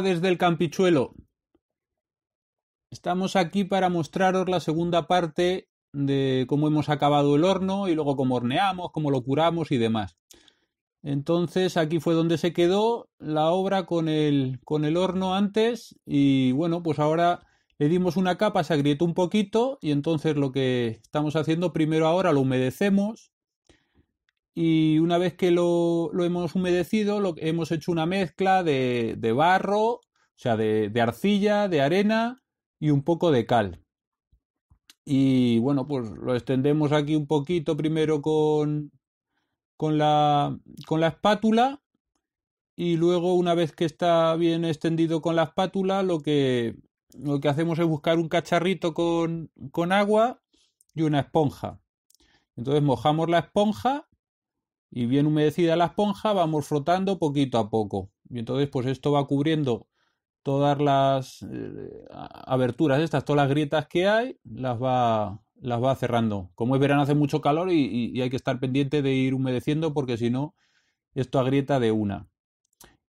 desde el Campichuelo. Estamos aquí para mostraros la segunda parte de cómo hemos acabado el horno y luego cómo horneamos, cómo lo curamos y demás. Entonces aquí fue donde se quedó la obra con el, con el horno antes y bueno, pues ahora le dimos una capa, se agrietó un poquito y entonces lo que estamos haciendo primero ahora lo humedecemos y una vez que lo, hemos humedecido, lo, hemos hecho una mezcla de, barro, o sea, de, arcilla, de arena y un poco de cal. Y bueno, pues lo extendemos aquí un poquito primero con, con, la, con la espátula y luego una vez que está bien extendido con la espátula, lo que, lo que hacemos es buscar un cacharrito con, con agua y una esponja. Entonces mojamos la esponja y bien humedecida la esponja vamos frotando poquito a poco. Y entonces pues esto va cubriendo todas las eh, aberturas estas, todas las grietas que hay, las va, las va cerrando. Como es verano hace mucho calor y, hay que estar pendiente de ir humedeciendo porque si no, esto agrieta de una.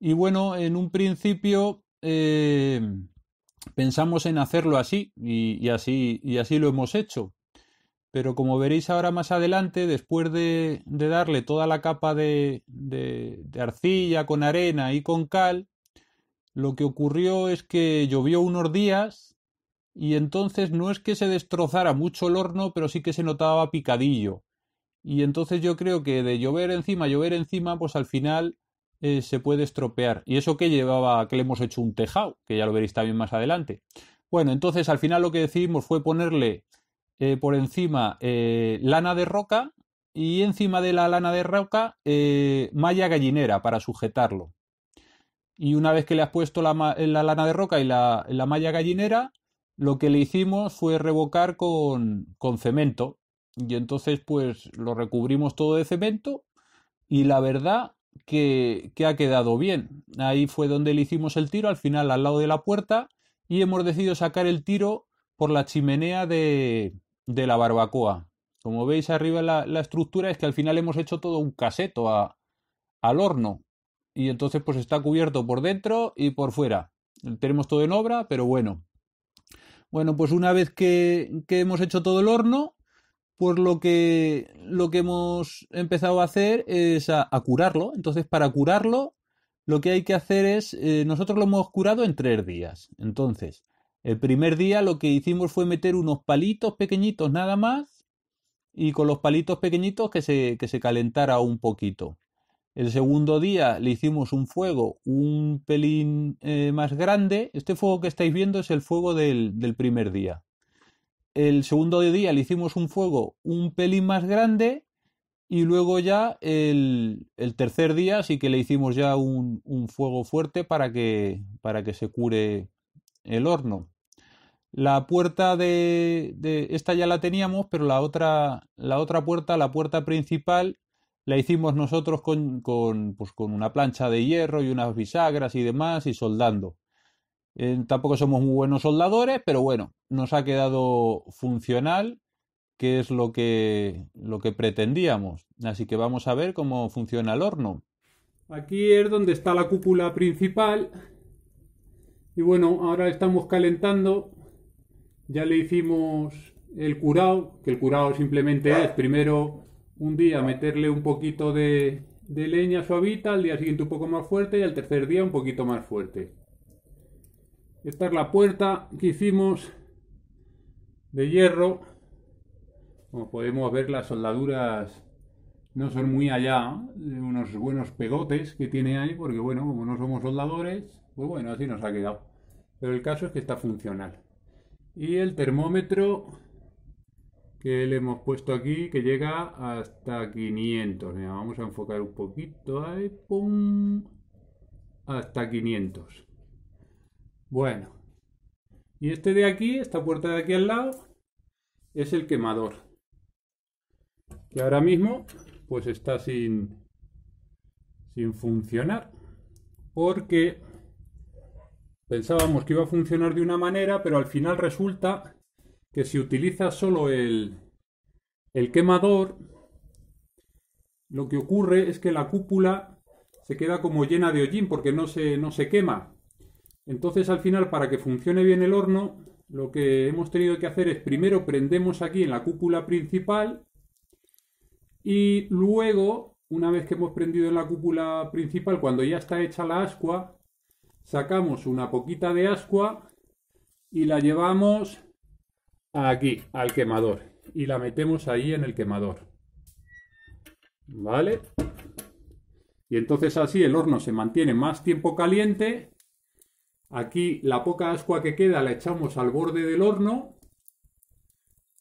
Y bueno, en un principio eh, pensamos en hacerlo así y, así y así lo hemos hecho. Pero como veréis ahora más adelante, después de, darle toda la capa de, arcilla con arena y con cal, lo que ocurrió es que llovió unos días y entonces no es que se destrozara mucho el horno, pero sí que se notaba picadillo. Y entonces yo creo que de llover encima, llover encima, pues al final eh, se puede estropear. Y eso que llevaba, que le hemos hecho un tejado, que ya lo veréis también más adelante. Bueno, entonces al final lo que decidimos fue ponerle eh, por encima eh, lana de roca y encima de la lana de roca eh, malla gallinera para sujetarlo. Y una vez que le has puesto la, la lana de roca y la, la, malla gallinera, lo que le hicimos fue revocar con, con cemento. Y entonces pues lo recubrimos todo de cemento y la verdad que, que, ha quedado bien. Ahí fue donde le hicimos el tiro, al final al lado de la puerta, y hemos decidido sacar el tiro por la chimenea de, de la barbacoa. Como veis arriba la, estructura es que al final hemos hecho todo un caseto al horno. Y entonces pues está cubierto por dentro y por fuera. Tenemos todo en obra, pero bueno. Bueno, pues una vez que, hemos hecho todo el horno, pues lo que, lo que hemos empezado a hacer es a, curarlo. Entonces para curarlo lo que hay que hacer es, eh, nosotros lo hemos curado en tres días. Entonces, el primer día lo que hicimos fue meter unos palitos pequeñitos nada más y con los palitos pequeñitos que se, que se calentara un poquito. El segundo día le hicimos un fuego un pelín eh, más grande. Este fuego que estáis viendo es el fuego del, del primer día. El segundo día le hicimos un fuego un pelín más grande y luego ya el, el, tercer día sí que le hicimos ya un, un fuego fuerte para que, para que se cure el horno. La puerta de, esta ya la teníamos, pero la otra, la otra puerta, la puerta principal, la hicimos nosotros con, con, pues, una plancha de hierro y unas bisagras y demás y soldando. Eh, tampoco somos muy buenos soldadores, pero bueno, nos ha quedado funcional, que es lo que, lo que pretendíamos. Así que vamos a ver cómo funciona el horno. Aquí es donde está la cúpula principal y bueno, ahora estamos calentando. Ya le hicimos el curado, que el curado simplemente es primero un día meterle un poquito de, de leña suavita, al día siguiente un poco más fuerte y al tercer día un poquito más fuerte. Esta es la puerta que hicimos de hierro. Como podemos ver, las soldaduras no son muy allá de unos buenos pegotes que tiene ahí, porque bueno, como no somos soldadores, pues bueno, así nos ha quedado. Pero el caso es que está funcional. Y el termómetro que le hemos puesto aquí, que llega hasta 500. vamos a enfocar un poquito. Ahí, ¡pum! Hasta 500. Bueno. Y este de aquí, esta puerta de aquí al lado, es el quemador. Que ahora mismo, pues está sin, sin funcionar. Porque Pensábamos que iba a funcionar de una manera, pero al final resulta que si utilizas solo el, quemador, lo que ocurre es que la cúpula se queda como llena de hollín porque no se, no se quema. Entonces al final para que funcione bien el horno, lo que hemos tenido que hacer es primero prendemos aquí en la cúpula principal y luego, una vez que hemos prendido en la cúpula principal, cuando ya está hecha la ascua, sacamos una poquita de ascua y la llevamos aquí, al quemador. Y la metemos ahí en el quemador. ¿Vale? Y entonces así el horno se mantiene más tiempo caliente. Aquí la poca ascua que queda la echamos al borde del horno.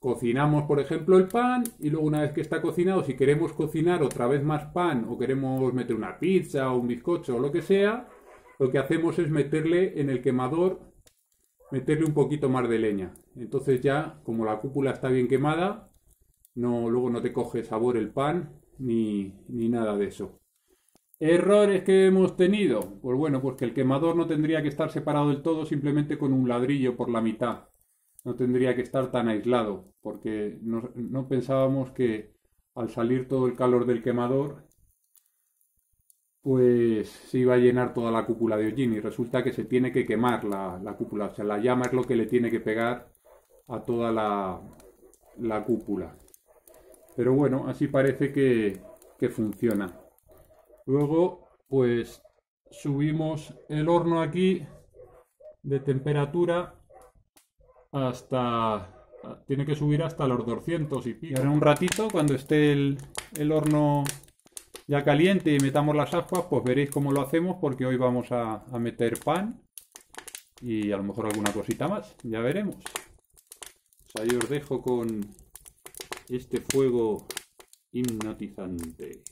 Cocinamos, por ejemplo, el pan y luego una vez que está cocinado, si queremos cocinar otra vez más pan o queremos meter una pizza o un bizcocho o lo que sea, lo que hacemos es meterle en el quemador, meterle un poquito más de leña. Entonces ya, como la cúpula está bien quemada, no, luego no te coge sabor el pan ni, nada de eso. Errores que hemos tenido. Pues bueno, pues que el quemador no tendría que estar separado del todo simplemente con un ladrillo por la mitad. No tendría que estar tan aislado, porque no pensábamos que al salir todo el calor del quemador pues se iba a llenar toda la cúpula de hollín y resulta que se tiene que quemar la, cúpula, o sea, la llama es lo que le tiene que pegar a toda la, la cúpula. Pero bueno, así parece que, funciona. Luego, pues subimos el horno aquí de temperatura hasta... Tiene que subir hasta los 200 y pico. Y ahora un ratito, cuando esté el, el horno ya caliente y metamos las aspas, pues veréis cómo lo hacemos porque hoy vamos a, a meter pan y a lo mejor alguna cosita más, ya veremos. O os dejo con este fuego hipnotizante.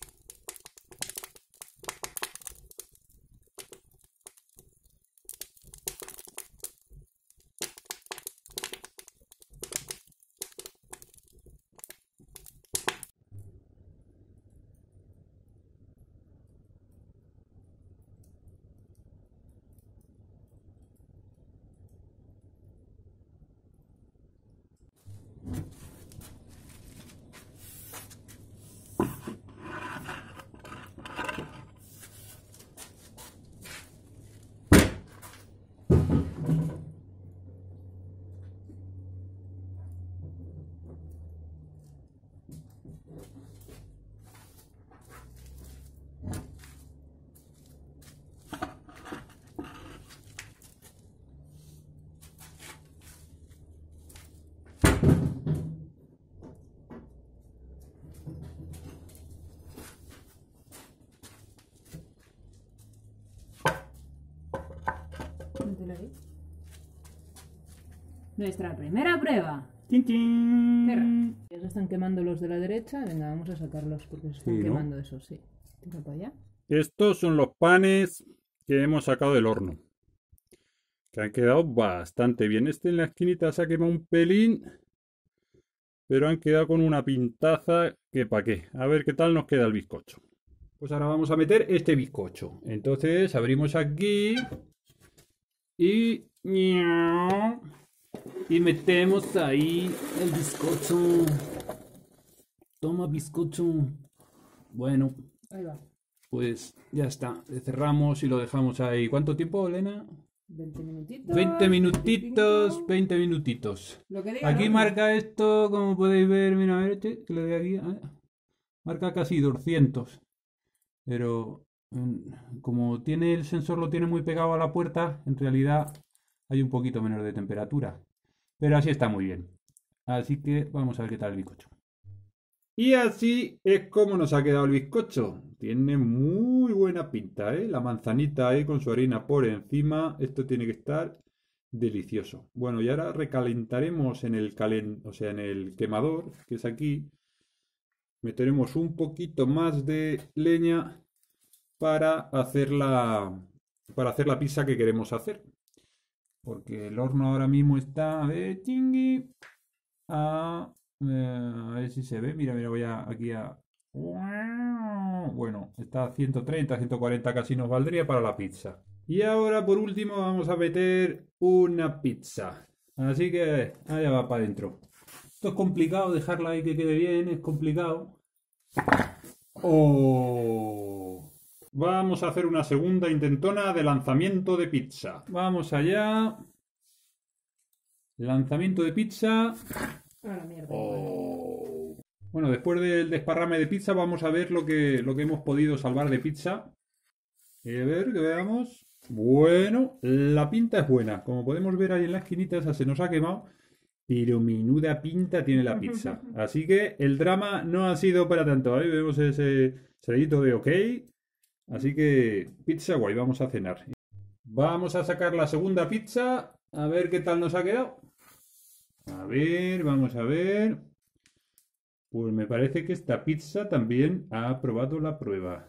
Nuestra primera prueba. Ya se están quemando los de la derecha. Venga, vamos a sacarlos porque se están quemando sí. Estos son los panes que hemos sacado del horno. Que han quedado bastante bien. Este en la esquinita se ha quemado un pelín. Pero han quedado con una pintaza que pa' qué. A ver qué tal nos queda el bizcocho. Pues ahora vamos a meter este bizcocho. Entonces abrimos aquí y, y metemos ahí el bizcocho. Toma bizcocho. Bueno. Ahí va. Pues ya está. Le cerramos y lo dejamos ahí. ¿Cuánto tiempo, Elena? 20 minutitos. 20 minutitos, 20 minutitos. aquí marca esto, como podéis ver, mira, a ver, este, que le doy aquí. Marca casi 200. Pero como tiene el sensor lo tiene muy pegado a la puerta, en realidad hay un poquito menos de temperatura. Pero así está muy bien. Así que vamos a ver qué tal el bizcocho. Y así es como nos ha quedado el bizcocho. Tiene muy buena pinta, ¿eh? La manzanita ahí con su harina por encima. Esto tiene que estar delicioso. Bueno, y ahora recalentaremos en el calen... o sea, en el quemador, que es aquí. Meteremos un poquito más de leña para hacer la, para hacer la pizza que queremos hacer. Porque el horno ahora mismo está ver, chingui eh, a, ver si se ve. Mira, mira, voy a, aquí a... Bueno, está a 130, 140 casi nos valdría para la pizza. Y ahora por último vamos a meter una pizza. Así que allá va para adentro. Esto es complicado, dejarla ahí que quede bien, es complicado. Oh. Vamos a hacer una segunda intentona de lanzamiento de pizza. Vamos allá. Lanzamiento de pizza. mierda, oh. Bueno, después del desparrame de pizza vamos a ver lo que, lo que hemos podido salvar de pizza. Eh, a ver, que veamos. Bueno, la pinta es buena. Como podemos ver ahí en la esquinita, se nos ha quemado. Pero menuda pinta tiene la pizza. Así que el drama no ha sido para tanto. Ahí vemos ese sellito de ok. Así que pizza guay, vamos a cenar. Vamos a sacar la segunda pizza, a ver qué tal nos ha quedado. A ver, vamos a ver. Pues me parece que esta pizza también ha aprobado la prueba.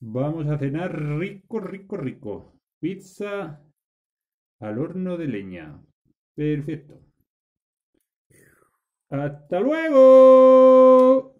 Vamos a cenar rico, rico, rico. Pizza al horno de leña. Perfecto. Hasta luego.